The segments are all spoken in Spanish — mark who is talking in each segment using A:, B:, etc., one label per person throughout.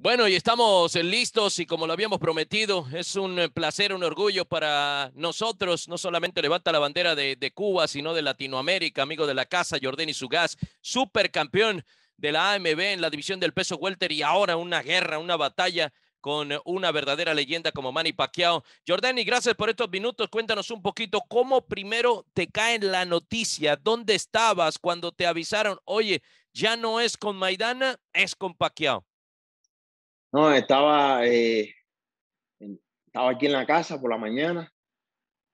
A: Bueno, y estamos eh, listos y como lo habíamos prometido, es un eh, placer, un orgullo para nosotros. No solamente levanta la bandera de, Cuba, sino de Latinoamérica, amigo de la casa, Jordani Sugas, Sugaz, supercampeón de la AMB en la división del peso welter y ahora una guerra, una batalla con eh, una verdadera leyenda como Manny Pacquiao. Jordani, gracias por estos minutos. Cuéntanos un poquito cómo primero te cae la noticia, dónde estabas cuando te avisaron, oye, ya no es con Maidana, es con Pacquiao.
B: No, estaba, eh, estaba aquí en la casa por la mañana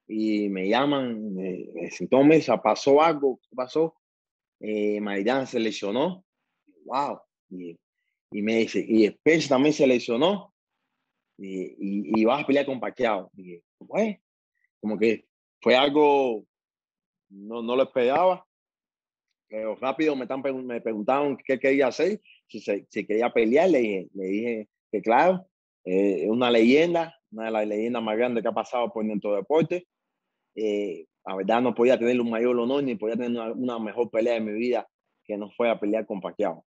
B: y me llaman, me, me sentó mesa, pasó algo, ¿Qué pasó? Eh, se lesionó, wow, y, me dice, y Spence también se lesionó y, y, vas a pelear con Paqueado. Pues", como que fue algo, no, no lo esperaba pero rápido me, me preguntaron qué quería hacer, si, si quería pelear, le dije, le dije que claro, eh, es una leyenda, una de las leyendas más grandes que ha pasado por nuestro deporte. Eh, la verdad no podía tener un mayor honor ni podía tener una, mejor pelea de mi vida que no fue a pelear con Pacquiao.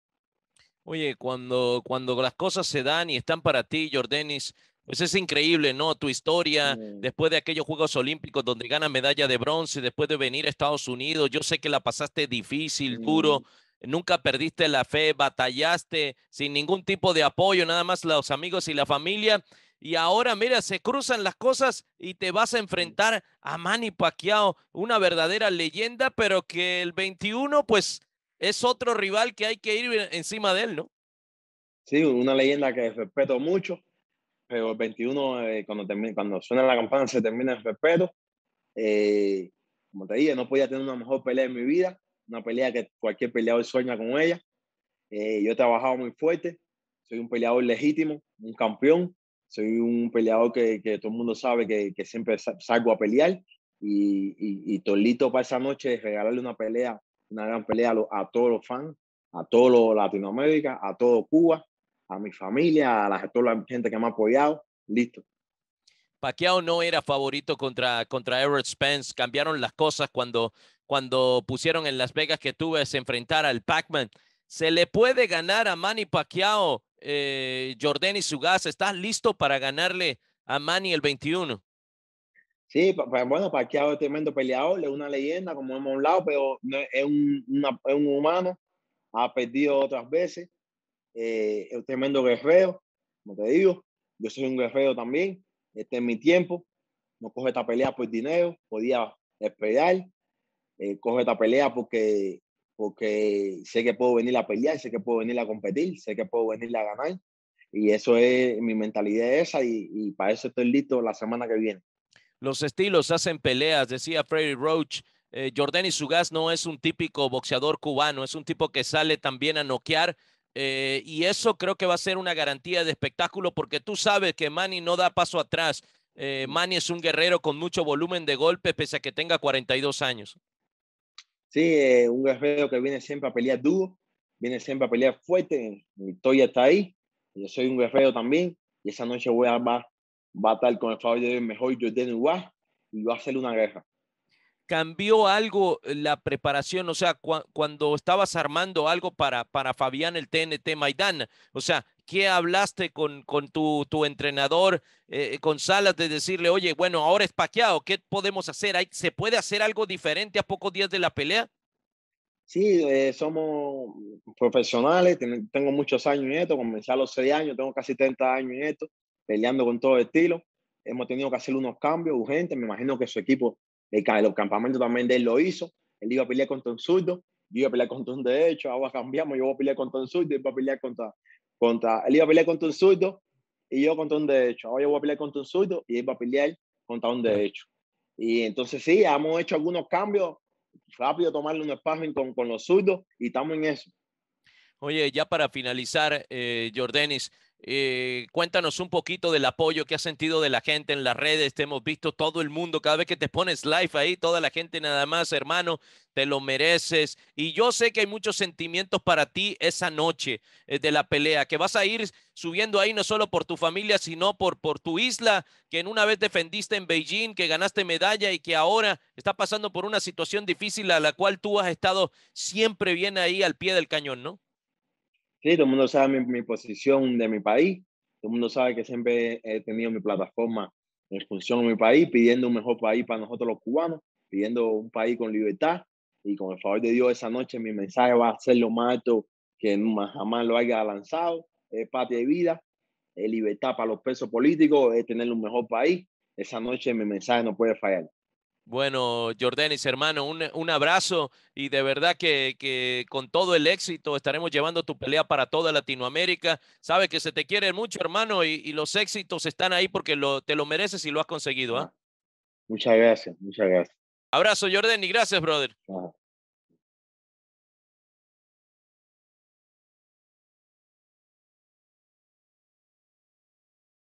A: Oye, cuando, cuando las cosas se dan y están para ti, Jordanis, pues es increíble, ¿no? Tu historia después de aquellos Juegos Olímpicos donde ganas medalla de bronce, después de venir a Estados Unidos, yo sé que la pasaste difícil, duro, nunca perdiste la fe, batallaste sin ningún tipo de apoyo, nada más los amigos y la familia. Y ahora, mira, se cruzan las cosas y te vas a enfrentar a Manny Pacquiao, una verdadera leyenda, pero que el 21, pues, es otro rival que hay que ir encima de él, ¿no?
B: Sí, una leyenda que respeto mucho pero el 21, eh, cuando, cuando suena la campana, se termina el respeto. Eh, como te dije, no podía tener una mejor pelea en mi vida, una pelea que cualquier peleador sueña con ella. Eh, yo he trabajado muy fuerte, soy un peleador legítimo, un campeón, soy un peleador que, que todo el mundo sabe que, que siempre salgo a pelear y, listo Tolito para esa noche regalarle una pelea, una gran pelea a, a todos los fans, a todo Latinoamérica, a todo Cuba, a mi familia, a la, toda la gente que me ha apoyado, listo.
A: Pacquiao no era favorito contra, contra Everett Spence. Cambiaron las cosas cuando, cuando pusieron en Las Vegas que tuve que enfrentar al Pac-Man. ¿Se le puede ganar a Manny Pacquiao, eh, Jordan y Sugas? ¿Estás listo para ganarle a Manny el 21?
B: Sí, bueno, Pacquiao es tremendo peleador, es una leyenda, como hemos hablado, pero es un, es un humano, ha perdido otras veces eh, un tremendo guerrero, como te digo. Yo soy un guerrero también. Este es mi tiempo. No coge esta pelea por dinero. Podía esperar. Eh, coge esta pelea porque, porque sé que puedo venir a pelear, sé que puedo venir a competir, sé que puedo venir a ganar. Y eso es mi mentalidad esa y, para eso estoy listo la semana que viene.
A: Los estilos hacen peleas, decía Freddy Roach. Jordan eh, Jordani Sugas no es un típico boxeador cubano, es un tipo que sale también a noquear, eh, y eso creo que va a ser una garantía de espectáculo porque tú sabes que Manny no da paso atrás. Eh, Manny es un guerrero con mucho volumen de golpes pese a que tenga 42 años.
B: Sí, eh, un guerrero que viene siempre a pelear duro, viene siempre a pelear fuerte. historia está ahí. Yo soy un guerrero también. Y esa noche voy a, va, estar con el favor de mejor Jordan Uruguay y va a hacer una guerra.
A: ¿Cambió algo la preparación? O sea, cuando estabas armando algo para, para Fabián el TNT Maidán, o sea, ¿qué hablaste con, con tu, entrenador, eh, con Salas, de decirle, oye, bueno, ahora es paqueado, ¿qué podemos hacer? ¿Se puede hacer algo diferente a pocos días de la pelea?
B: Sí, eh, somos profesionales, tengo muchos años en esto, comencé a los 6 años, tengo casi 30 años en esto, peleando con todo estilo. Hemos tenido que hacer unos cambios urgentes, me imagino que su equipo el, el campamento también de él lo hizo. Él iba a pelear contra un zurdo, yo iba a pelear contra un derecho, ahora cambiamos, yo voy a pelear contra un zurdo, él va a pelear contra, contra, él iba a pelear contra un zurdo y yo contra un derecho. Ahora yo voy a pelear contra un zurdo y él va a pelear contra un derecho. Y entonces sí, hemos hecho algunos cambios, rápido tomarle un espacio con, con los zurdos y estamos en eso.
A: Oye, ya para finalizar, eh, Jordanis, eh, cuéntanos un poquito del apoyo que has sentido de la gente en las redes. Te hemos visto todo el mundo, cada vez que te pones live ahí, toda la gente nada más, hermano, te lo mereces. Y yo sé que hay muchos sentimientos para ti esa noche eh, de la pelea, que vas a ir subiendo ahí no solo por tu familia, sino por, por tu isla, que en una vez defendiste en Beijing, que ganaste medalla y que ahora está pasando por una situación difícil a la cual tú has estado siempre bien ahí al pie del cañón, ¿no?
B: Sí, todo el mundo sabe mi, posición de mi país, todo el mundo sabe que siempre he tenido mi plataforma en función de mi país, pidiendo un mejor país para nosotros los cubanos, pidiendo un país con libertad y con el favor de Dios esa noche mi mensaje va a ser lo más alto que jamás lo haya lanzado, es patria y vida, es libertad para los presos políticos, es tener un mejor país, esa noche mi mensaje no puede fallar.
A: Bueno, Jordanis, hermano, un, un, abrazo y de verdad que, que, con todo el éxito estaremos llevando tu pelea para toda Latinoamérica. Sabes que se te quiere mucho, hermano, y, los éxitos están ahí porque lo, te lo mereces y lo has conseguido. ¿ah?
B: Muchas gracias, muchas gracias.
A: Abrazo, Jordan, gracias,
B: brother.